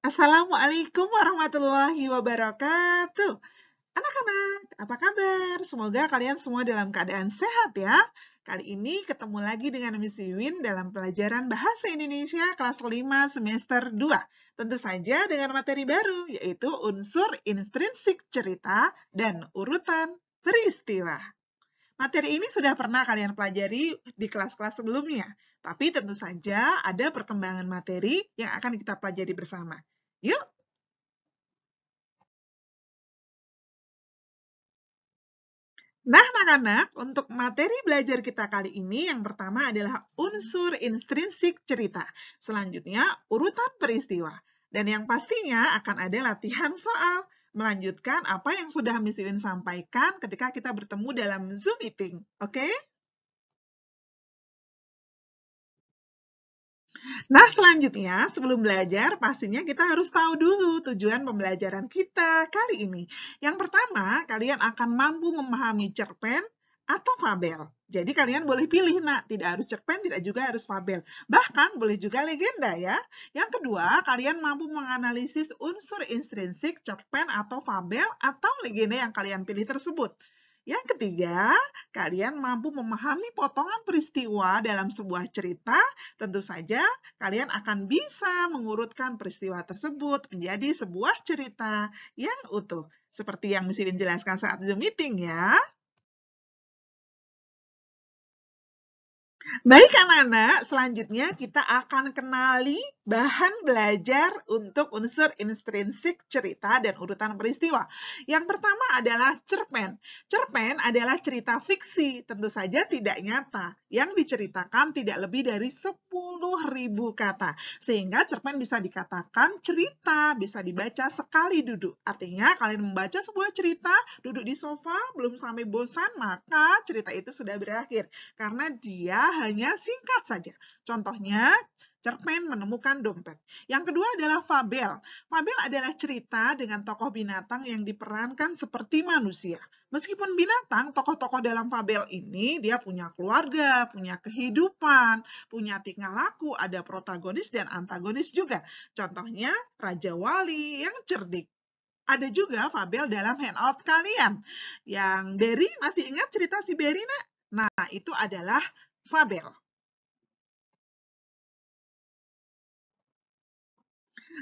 Assalamualaikum warahmatullahi wabarakatuh. Anak-anak, apa kabar? Semoga kalian semua dalam keadaan sehat ya. Kali ini ketemu lagi dengan Miss Yuin dalam pelajaran Bahasa Indonesia kelas 5 semester 2. Tentu saja dengan materi baru, yaitu unsur intrinsik cerita dan urutan peristiwa. Materi ini sudah pernah kalian pelajari di kelas-kelas sebelumnya, tapi tentu saja ada perkembangan materi yang akan kita pelajari bersama. Yuk! Nah, anak-anak, untuk materi belajar kita kali ini yang pertama adalah unsur intrinsik cerita. Selanjutnya, urutan peristiwa. Dan yang pastinya akan ada latihan soal melanjutkan apa yang sudah Miss Iwin sampaikan ketika kita bertemu dalam Zoom meeting. Oke? Okay? Nah, selanjutnya sebelum belajar pastinya kita harus tahu dulu tujuan pembelajaran kita kali ini. Yang pertama, kalian akan mampu memahami cerpen atau fabel. Jadi kalian boleh pilih, nak. Tidak harus cerpen, tidak juga harus fabel. Bahkan boleh juga legenda ya. Yang kedua, kalian mampu menganalisis unsur intrinsik cerpen atau fabel atau legenda yang kalian pilih tersebut. Yang ketiga, kalian mampu memahami potongan peristiwa dalam sebuah cerita. Tentu saja, kalian akan bisa mengurutkan peristiwa tersebut menjadi sebuah cerita yang utuh. Seperti yang Miss Win jelaskan saat Zoom meeting ya. Baik anak-anak, selanjutnya kita akan kenali bahan belajar untuk unsur intrinsik cerita dan urutan peristiwa. Yang pertama adalah cerpen. Cerpen adalah cerita fiksi, tentu saja tidak nyata, yang diceritakan tidak lebih dari 10.000 kata. Sehingga cerpen bisa dikatakan cerita, bisa dibaca sekali duduk. Artinya kalian membaca sebuah cerita, duduk di sofa, belum sampai bosan, maka cerita itu sudah berakhir. Karena dia hanya singkat saja. Contohnya, cerpen menemukan dompet. Yang kedua adalah fabel. Fabel adalah cerita dengan tokoh binatang yang diperankan seperti manusia. Meskipun binatang, tokoh-tokoh dalam fabel ini dia punya keluarga, punya kehidupan, punya tingkah laku, ada protagonis dan antagonis juga. Contohnya Raja Wali yang cerdik. Ada juga fabel dalam handout kalian. Yang Berry masih ingat cerita si Berry nak? Nah, itu adalah Fabel.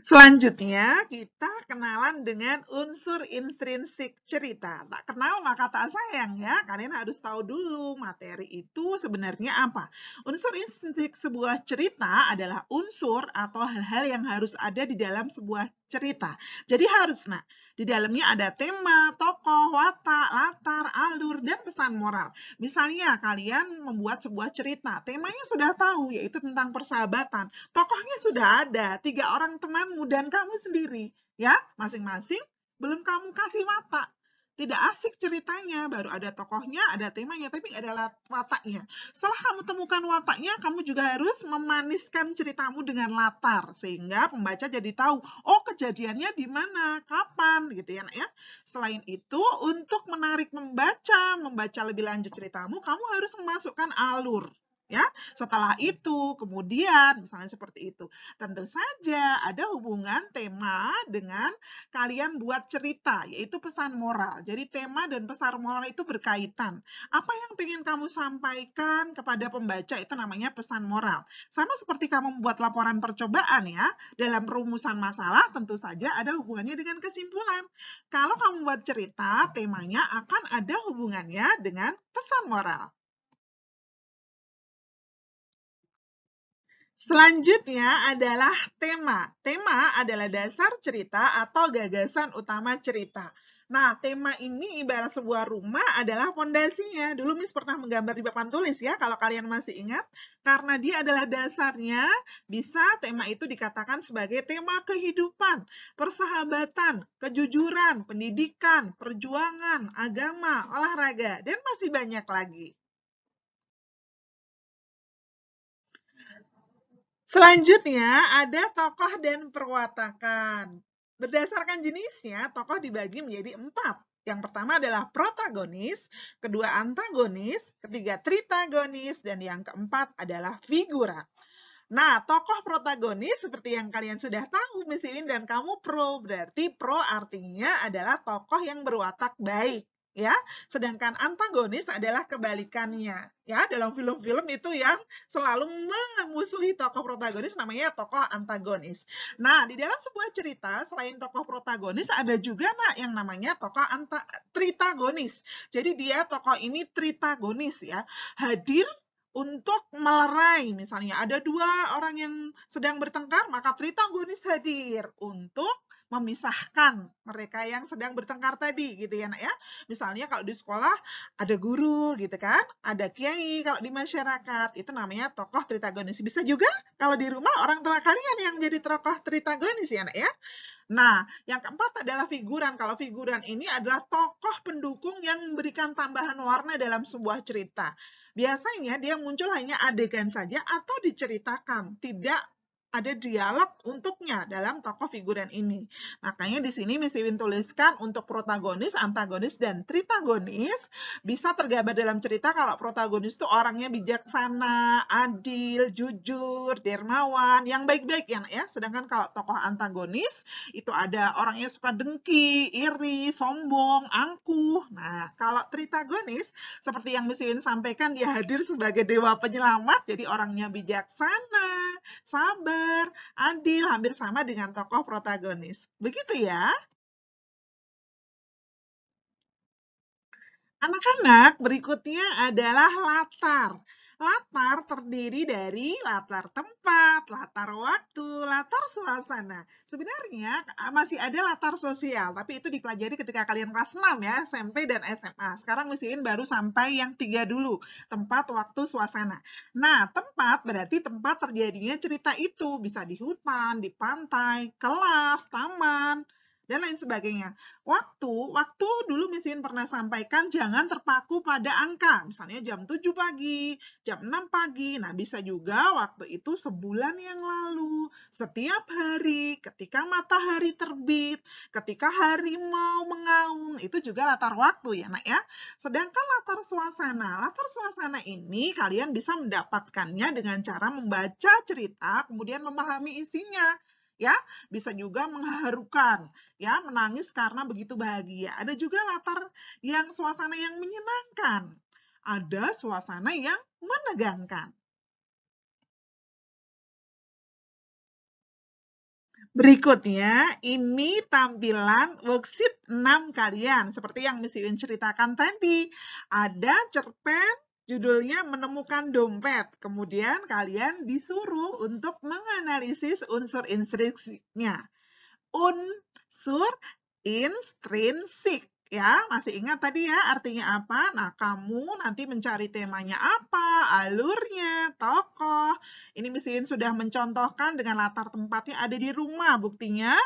Selanjutnya, kita kenalan dengan unsur intrinsik cerita. Tak kenal maka tak sayang ya. Kalian harus tahu dulu materi itu sebenarnya apa. Unsur intrinsik sebuah cerita adalah unsur atau hal-hal yang harus ada di dalam sebuah cerita. Jadi harus, nak, di dalamnya ada tema, tokoh, watak, latar, alur, dan pesan moral. Misalnya kalian membuat sebuah cerita, temanya sudah tahu yaitu tentang persahabatan. Tokohnya sudah ada, tiga orang temanmu dan kamu sendiri. Ya, masing-masing belum kamu kasih watak. Tidak asik ceritanya, baru ada tokohnya, ada temanya, tapi adalah wataknya. Setelah kamu temukan wataknya, kamu juga harus memaniskan ceritamu dengan latar sehingga pembaca jadi tahu, oh kejadiannya di mana, kapan gitu ya, ya. Selain itu, untuk menarik membaca, membaca lebih lanjut ceritamu, kamu harus memasukkan alur ya. Setelah itu kemudian misalnya seperti itu. Tentu saja ada hubungan tema dengan kalian buat cerita yaitu pesan moral. Jadi tema dan pesan moral itu berkaitan. Apa yang ingin kamu sampaikan kepada pembaca itu namanya pesan moral. Sama seperti kamu membuat laporan percobaan ya. Dalam rumusan masalah tentu saja ada hubungannya dengan kesimpulan. Kalau kamu buat cerita temanya akan ada hubungannya dengan pesan moral. Selanjutnya adalah tema. Tema adalah dasar cerita atau gagasan utama cerita. Nah, tema ini ibarat sebuah rumah adalah fondasinya. Dulu Miss pernah menggambar di papan tulis ya, kalau kalian masih ingat. Karena dia adalah dasarnya, bisa tema itu dikatakan sebagai tema kehidupan, persahabatan, kejujuran, pendidikan, perjuangan, agama, olahraga, dan masih banyak lagi. Selanjutnya ada tokoh dan perwatakan. Berdasarkan jenisnya, tokoh dibagi menjadi empat. Yang pertama adalah protagonis, kedua antagonis, ketiga tritagonis, dan yang keempat adalah figura. Nah, tokoh protagonis seperti yang kalian sudah tahu, Miss Iwin dan kamu pro, berarti pro artinya adalah tokoh yang berwatak baik ya. Sedangkan antagonis adalah kebalikannya, ya. Dalam film-film itu yang selalu memusuhi tokoh protagonis namanya tokoh antagonis. Nah, di dalam sebuah cerita selain tokoh protagonis ada juga nak yang namanya tokoh antagonis. Jadi dia tokoh ini tritagonis ya, hadir untuk melerai misalnya ada dua orang yang sedang bertengkar maka tritagonis hadir untuk memisahkan mereka yang sedang bertengkar tadi gitu ya nak ya. Misalnya kalau di sekolah ada guru gitu kan, ada kiai kalau di masyarakat itu namanya tokoh tritagonis. Bisa juga kalau di rumah orang tua kalian yang jadi tokoh tritagonis ya nak ya. Nah, yang keempat adalah figuran. Kalau figuran ini adalah tokoh pendukung yang memberikan tambahan warna dalam sebuah cerita. Biasanya dia muncul hanya adegan saja atau diceritakan, tidak ada dialog untuknya dalam tokoh figuran ini. Makanya di sini Miss Iwin tuliskan untuk protagonis, antagonis, dan tritagonis bisa tergambar dalam cerita kalau protagonis itu orangnya bijaksana, adil, jujur, dermawan, yang baik-baik ya, ya. Sedangkan kalau tokoh antagonis itu ada orangnya suka dengki, iri, sombong, angkuh. Nah, kalau tritagonis seperti yang Miss Iwin sampaikan dia hadir sebagai dewa penyelamat, jadi orangnya bijaksana, sabar, fair, adil, hampir sama dengan tokoh protagonis. Begitu ya. Anak-anak, berikutnya adalah latar. Latar terdiri dari latar tempat, latar waktu, latar suasana. Sebenarnya masih ada latar sosial, tapi itu dipelajari ketika kalian kelas 6 ya, SMP dan SMA. Sekarang Lusiin baru sampai yang tiga dulu, tempat, waktu, suasana. Nah, tempat berarti tempat terjadinya cerita itu. Bisa di hutan, di pantai, kelas, taman, dan lain sebagainya. Waktu, waktu dulu Misin pernah sampaikan jangan terpaku pada angka, misalnya jam 7 pagi, jam 6 pagi. Nah, bisa juga waktu itu sebulan yang lalu, setiap hari ketika matahari terbit, ketika hari mau mengaung, itu juga latar waktu ya, Nak ya. Sedangkan latar suasana, latar suasana ini kalian bisa mendapatkannya dengan cara membaca cerita, kemudian memahami isinya ya bisa juga mengharukan ya menangis karena begitu bahagia ada juga latar yang suasana yang menyenangkan ada suasana yang menegangkan Berikutnya, ini tampilan worksheet 6 kalian. Seperti yang Miss Yuin ceritakan tadi, ada cerpen, Judulnya menemukan dompet. Kemudian kalian disuruh untuk menganalisis unsur intrinsiknya. Unsur intrinsik ya masih ingat tadi ya artinya apa nah kamu nanti mencari temanya apa alurnya tokoh ini misalnya sudah mencontohkan dengan latar tempatnya ada di rumah buktinya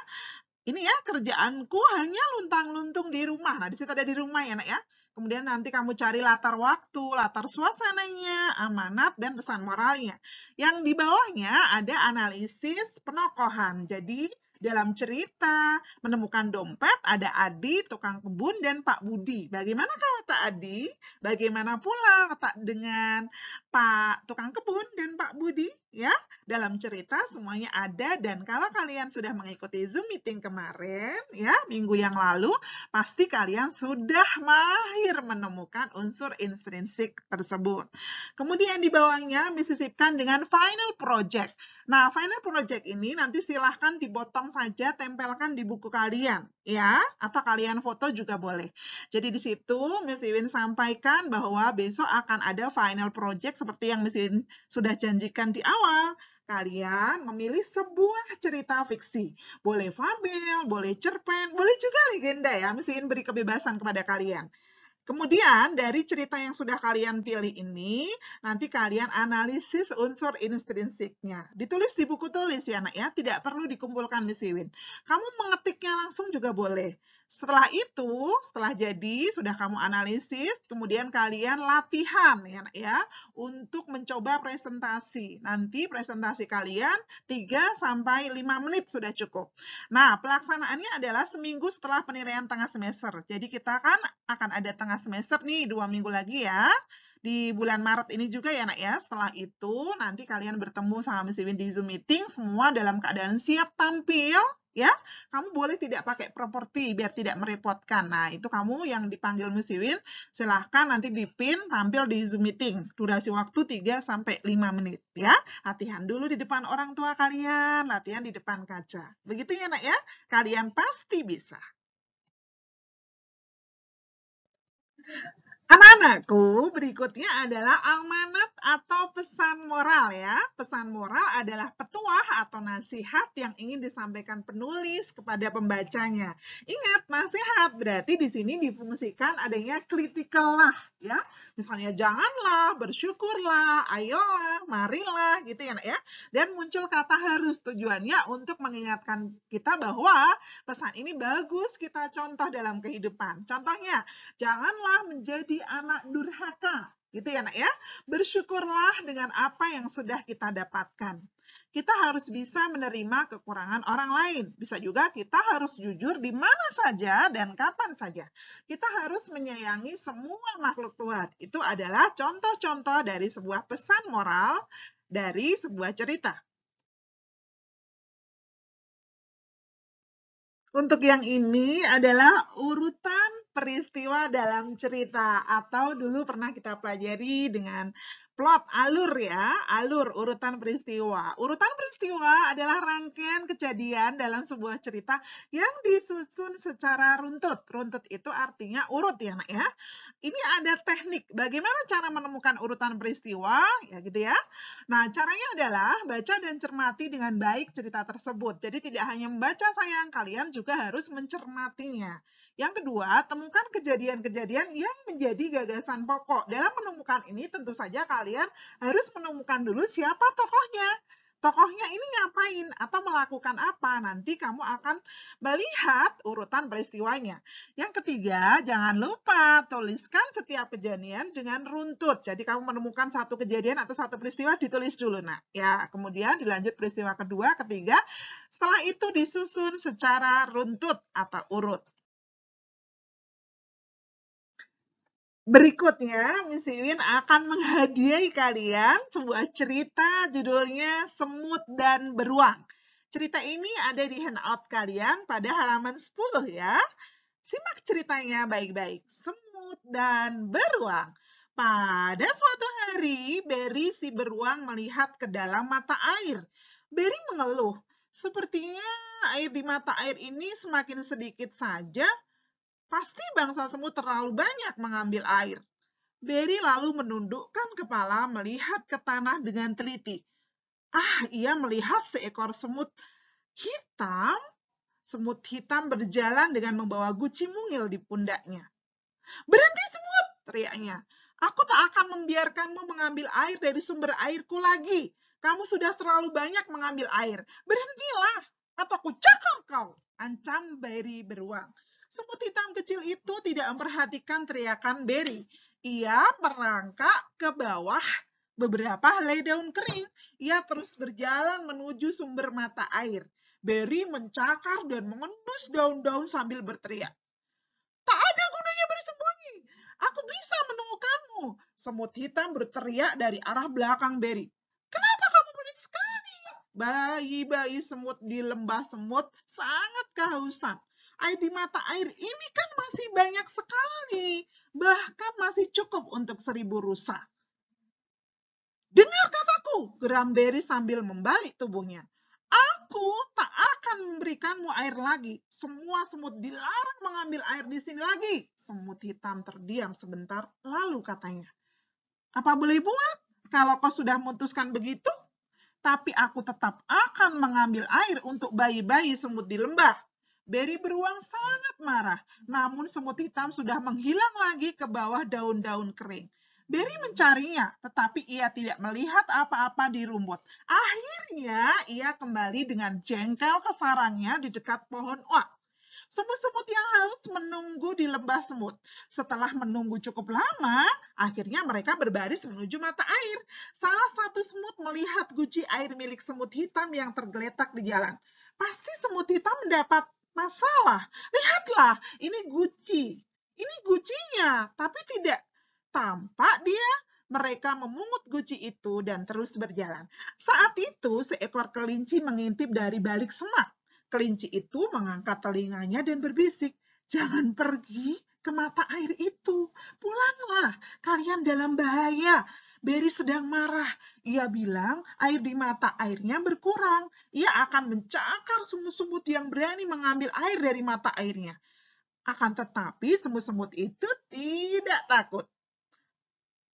ini ya kerjaanku hanya luntang-luntung di rumah nah di situ ada di rumah ya nak ya Kemudian nanti kamu cari latar waktu, latar suasananya, amanat, dan pesan moralnya. Yang di bawahnya ada analisis penokohan. Jadi dalam cerita menemukan dompet ada Adi, tukang kebun, dan Pak Budi. Bagaimana kalau tak Adi? Bagaimana pula letak dengan Pak tukang kebun dan Pak Budi? Ya, dalam cerita semuanya ada dan kalau kalian sudah mengikuti Zoom meeting kemarin ya minggu yang lalu pasti kalian sudah mahir menemukan unsur intrinsik tersebut. Kemudian di bawahnya disisipkan dengan final project. Nah, final project ini nanti silahkan dipotong saja, tempelkan di buku kalian, ya, atau kalian foto juga boleh. Jadi di situ Miss Iwin sampaikan bahwa besok akan ada final project seperti yang Miss Iwin sudah janjikan di awal. Kalian memilih sebuah cerita fiksi. Boleh fabel, boleh cerpen, boleh juga legenda ya. ingin beri kebebasan kepada kalian. Kemudian dari cerita yang sudah kalian pilih ini, nanti kalian analisis unsur intrinsiknya. Ditulis di buku tulis ya anak ya, tidak perlu dikumpulkan di Iwin. Kamu mengetiknya langsung juga boleh. Setelah itu, setelah jadi, sudah kamu analisis, kemudian kalian latihan ya, ya untuk mencoba presentasi. Nanti presentasi kalian 3 5 menit sudah cukup. Nah, pelaksanaannya adalah seminggu setelah penilaian tengah semester. Jadi kita kan akan ada tengah semester nih, dua minggu lagi ya di bulan Maret ini juga ya nak ya. Setelah itu nanti kalian bertemu sama Miss Iwin di Zoom meeting semua dalam keadaan siap tampil ya. Kamu boleh tidak pakai properti biar tidak merepotkan. Nah, itu kamu yang dipanggil musiwin, silahkan nanti dipin tampil di Zoom meeting. Durasi waktu 3 sampai 5 menit ya. Latihan dulu di depan orang tua kalian, latihan di depan kaca. Begitu ya, Nak ya. Kalian pasti bisa. Anak-anakku, berikutnya adalah amanat atau pesan moral ya. Pesan moral adalah petuah atau nasihat yang ingin disampaikan penulis kepada pembacanya. Ingat, nasihat berarti di sini difungsikan adanya kritikal lah ya. Misalnya janganlah, bersyukurlah, ayolah, marilah gitu ya, ya. Dan muncul kata harus tujuannya untuk mengingatkan kita bahwa pesan ini bagus kita contoh dalam kehidupan. Contohnya, janganlah menjadi anak durhaka. Gitu ya nak ya. Bersyukurlah dengan apa yang sudah kita dapatkan. Kita harus bisa menerima kekurangan orang lain. Bisa juga kita harus jujur di mana saja dan kapan saja. Kita harus menyayangi semua makhluk Tuhan. Itu adalah contoh-contoh dari sebuah pesan moral dari sebuah cerita. Untuk yang ini adalah urutan peristiwa dalam cerita atau dulu pernah kita pelajari dengan plot alur ya, alur urutan peristiwa. Urutan peristiwa adalah rangkaian kejadian dalam sebuah cerita yang disusun secara runtut. Runtut itu artinya urut ya, Nak ya. Ini ada teknik bagaimana cara menemukan urutan peristiwa ya gitu ya. Nah, caranya adalah baca dan cermati dengan baik cerita tersebut. Jadi tidak hanya membaca sayang, kalian juga harus mencermatinya. Yang kedua, temukan kejadian-kejadian yang menjadi gagasan pokok. Dalam menemukan ini tentu saja kalian harus menemukan dulu siapa tokohnya tokohnya ini ngapain atau melakukan apa. Nanti kamu akan melihat urutan peristiwanya. Yang ketiga, jangan lupa tuliskan setiap kejadian dengan runtut. Jadi kamu menemukan satu kejadian atau satu peristiwa ditulis dulu. nak, ya kemudian dilanjut peristiwa kedua, ketiga. Setelah itu disusun secara runtut atau urut. Berikutnya, Miss Iwin akan menghadiahi kalian sebuah cerita judulnya Semut dan Beruang. Cerita ini ada di handout kalian pada halaman 10 ya. Simak ceritanya baik-baik. Semut dan Beruang. Pada suatu hari, Berry si beruang melihat ke dalam mata air. Berry mengeluh, sepertinya air di mata air ini semakin sedikit saja, Pasti bangsa semut terlalu banyak mengambil air. Barry lalu menundukkan kepala melihat ke tanah dengan teliti. Ah, ia melihat seekor semut hitam. Semut hitam berjalan dengan membawa guci mungil di pundaknya. Berhenti semut, teriaknya. Aku tak akan membiarkanmu mengambil air dari sumber airku lagi. Kamu sudah terlalu banyak mengambil air. Berhentilah, atau aku cakar kau, ancam Barry beruang. Semut hitam kecil itu tidak memperhatikan teriakan Barry. Ia merangkak ke bawah beberapa helai daun kering. Ia terus berjalan menuju sumber mata air. Barry mencakar dan mengendus daun-daun sambil berteriak. Tak ada gunanya bersembunyi. Aku bisa menemukanmu. Semut hitam berteriak dari arah belakang Barry. Kenapa kamu berit sekali? Bayi-bayi semut di lembah semut sangat kehausan. Air di mata air ini kan masih banyak sekali. Bahkan masih cukup untuk seribu rusa. Dengar kataku, geram Berry sambil membalik tubuhnya. Aku tak akan memberikanmu air lagi. Semua semut dilarang mengambil air di sini lagi. Semut hitam terdiam sebentar, lalu katanya. Apa boleh buat kalau kau sudah memutuskan begitu? Tapi aku tetap akan mengambil air untuk bayi-bayi semut di lembah. Beri beruang sangat marah, namun semut hitam sudah menghilang lagi ke bawah daun-daun kering. Beri mencarinya, tetapi ia tidak melihat apa-apa di rumput. Akhirnya, ia kembali dengan jengkel ke sarangnya di dekat pohon oak. Semut-semut yang haus menunggu di lembah semut. Setelah menunggu cukup lama, akhirnya mereka berbaris menuju mata air. Salah satu semut melihat guci air milik semut hitam yang tergeletak di jalan. Pasti semut hitam mendapat masalah. Lihatlah, ini Gucci. Ini Gucinya, tapi tidak tampak dia. Mereka memungut Guci itu dan terus berjalan. Saat itu, seekor kelinci mengintip dari balik semak. Kelinci itu mengangkat telinganya dan berbisik, "Jangan pergi ke mata air itu. Pulanglah, kalian dalam bahaya. Barry sedang marah. Ia bilang air di mata airnya berkurang. Ia akan mencakar semut-semut yang berani mengambil air dari mata airnya. Akan tetapi semut-semut itu tidak takut.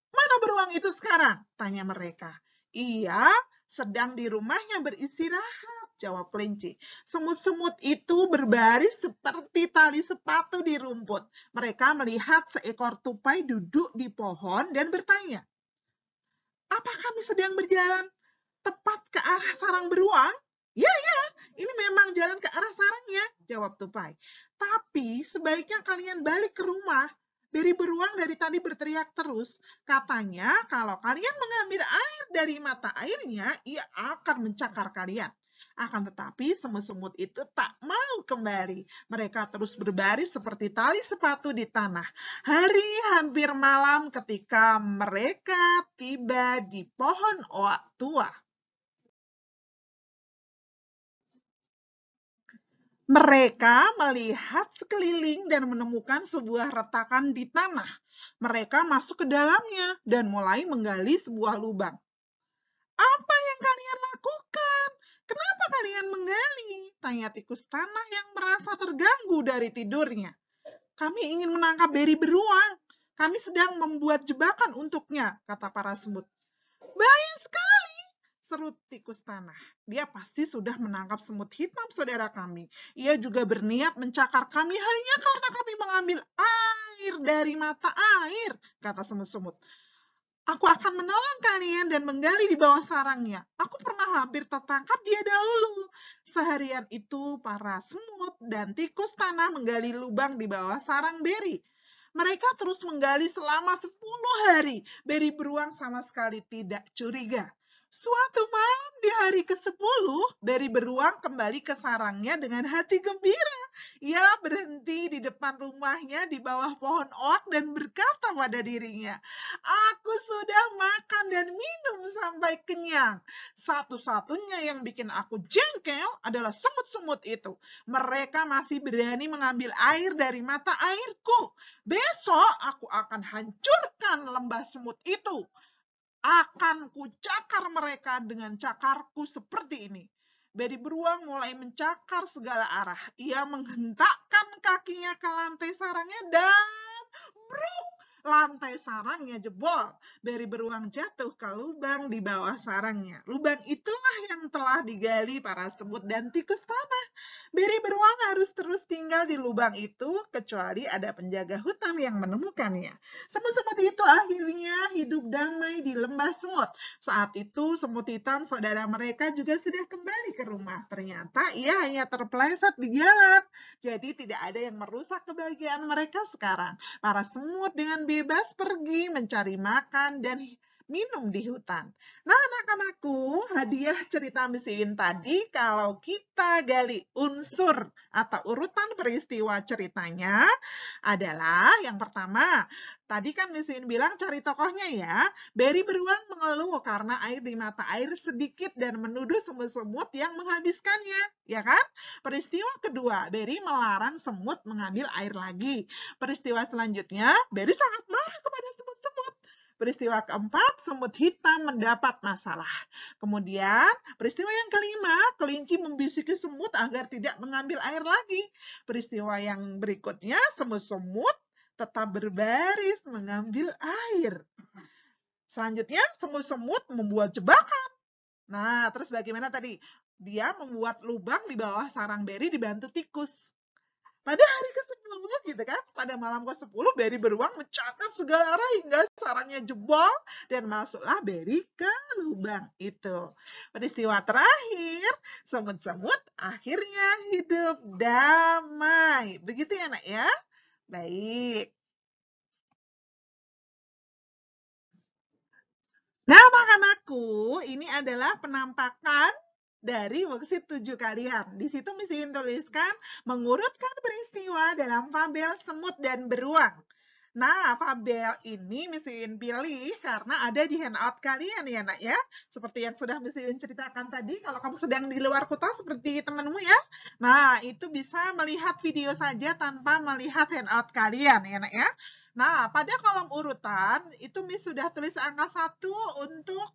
Mana beruang itu sekarang? Tanya mereka. Ia sedang di rumahnya beristirahat, jawab kelinci. Semut-semut itu berbaris seperti tali sepatu di rumput. Mereka melihat seekor tupai duduk di pohon dan bertanya, apa kami sedang berjalan tepat ke arah sarang beruang? Ya, ya, ini memang jalan ke arah sarangnya, jawab tupai. Tapi sebaiknya kalian balik ke rumah. Beri beruang dari tadi berteriak terus. Katanya, kalau kalian mengambil air dari mata airnya, ia akan mencakar kalian. Akan tetapi semut-semut itu tak mau kembali. Mereka terus berbaris seperti tali sepatu di tanah. Hari hampir malam ketika mereka tiba di pohon oak tua. Mereka melihat sekeliling dan menemukan sebuah retakan di tanah. Mereka masuk ke dalamnya dan mulai menggali sebuah lubang. Apa yang kalian lakukan? Kenapa kalian menggali? Tanya tikus tanah yang merasa terganggu dari tidurnya. Kami ingin menangkap beri beruang. Kami sedang membuat jebakan untuknya, kata para semut. Baik sekali, seru tikus tanah. Dia pasti sudah menangkap semut hitam saudara kami. Ia juga berniat mencakar kami hanya karena kami mengambil air dari mata air, kata semut-semut. Aku akan menolong kalian dan menggali di bawah sarangnya. Aku pernah hampir tertangkap dia dahulu. Seharian itu para semut dan tikus tanah menggali lubang di bawah sarang beri. Mereka terus menggali selama 10 hari. Beri beruang sama sekali tidak curiga. Suatu malam di hari ke-10, Barry beruang kembali ke sarangnya dengan hati gembira. Ia berhenti di depan rumahnya di bawah pohon oak dan berkata pada dirinya, Aku sudah makan dan minum sampai kenyang. Satu-satunya yang bikin aku jengkel adalah semut-semut itu. Mereka masih berani mengambil air dari mata airku. Besok aku akan hancurkan lembah semut itu. Akan kucakar mereka dengan cakarku seperti ini. Beri beruang mulai mencakar segala arah. Ia menghentakkan kakinya ke lantai sarangnya dan bruk! Lantai sarangnya jebol. Beri beruang jatuh ke lubang di bawah sarangnya. Lubang itulah yang telah digali para semut dan tikus tanah. Beri beruang harus terus tinggal di lubang itu kecuali ada penjaga hutan yang menemukannya. Semut-semut itu akhirnya hidup damai di lembah semut. Saat itu semut hitam saudara mereka juga sudah kembali ke rumah. Ternyata ia hanya terpleset di jalan. Jadi tidak ada yang merusak kebahagiaan mereka sekarang. Para semut dengan bebas pergi mencari makan dan minum di hutan. Nah, anak-anakku, hadiah cerita Miss tadi, kalau kita gali unsur atau urutan peristiwa ceritanya adalah yang pertama, Tadi kan Miss Win bilang cari tokohnya ya. Barry beruang mengeluh karena air di mata air sedikit dan menuduh semut-semut yang menghabiskannya. Ya kan? Peristiwa kedua, Barry melarang semut mengambil air lagi. Peristiwa selanjutnya, Barry sangat marah kepada semut-semut. Peristiwa keempat, semut hitam mendapat masalah. Kemudian, peristiwa yang kelima, kelinci membisiki semut agar tidak mengambil air lagi. Peristiwa yang berikutnya, semut-semut tetap berbaris mengambil air. Selanjutnya, semut-semut membuat jebakan. Nah, terus bagaimana tadi? Dia membuat lubang di bawah sarang beri dibantu tikus. Pada hari ke-10 gitu kan, pada malam ke-10 Berry beruang mencakar segala arah hingga sarangnya jebol dan masuklah beri ke lubang itu. Peristiwa terakhir, semut-semut akhirnya hidup damai. Begitu ya nak ya? Baik. Nah, makan aku ini adalah penampakan dari worksheet tujuh kalian. Di situ mesti tuliskan mengurutkan peristiwa dalam fabel semut dan beruang. Nah, Fabel ini misiin pilih karena ada di handout kalian ya nak ya. Seperti yang sudah misiin ceritakan tadi, kalau kamu sedang di luar kota seperti temanmu ya. Nah, itu bisa melihat video saja tanpa melihat handout kalian ya nak ya. Nah, pada kolom urutan, itu Miss sudah tulis angka satu untuk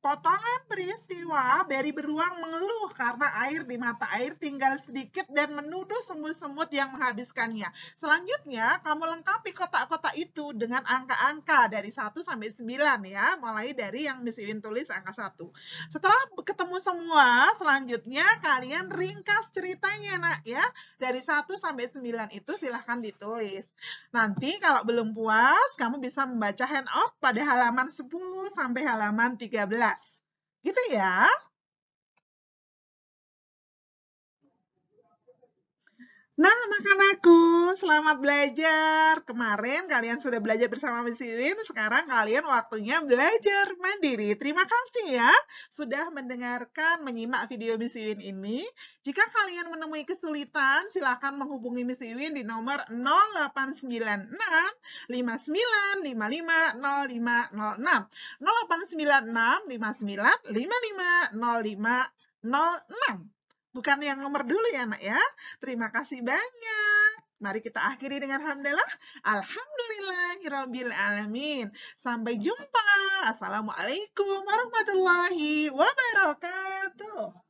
Potongan peristiwa, Barry beruang mengeluh karena air di mata air tinggal sedikit dan menuduh semut-semut yang menghabiskannya. Selanjutnya, kamu lengkapi kotak-kotak itu dengan angka-angka dari 1 sampai 9 ya, mulai dari yang Miss Iwin tulis angka 1. Setelah ketemu semua, selanjutnya kalian ringkas ceritanya nak ya. Dari 1 sampai 9 itu silahkan ditulis. Nanti kalau belum puas, kamu bisa membaca handout pada halaman 10 sampai halaman 13. Gitu ya. Nah, anak-anakku, selamat belajar. Kemarin kalian sudah belajar bersama Miss Iwin, sekarang kalian waktunya belajar mandiri. Terima kasih ya sudah mendengarkan, menyimak video Miss Iwin ini. Jika kalian menemui kesulitan, silakan menghubungi Miss Iwin di nomor 0896 59 55 0506. 0896 59 55 0506. Bukan yang nomor dulu ya, Mak ya. Terima kasih banyak. Mari kita akhiri dengan hamdalah. Alhamdulillahirabbil alamin. Sampai jumpa. Assalamualaikum warahmatullahi wabarakatuh.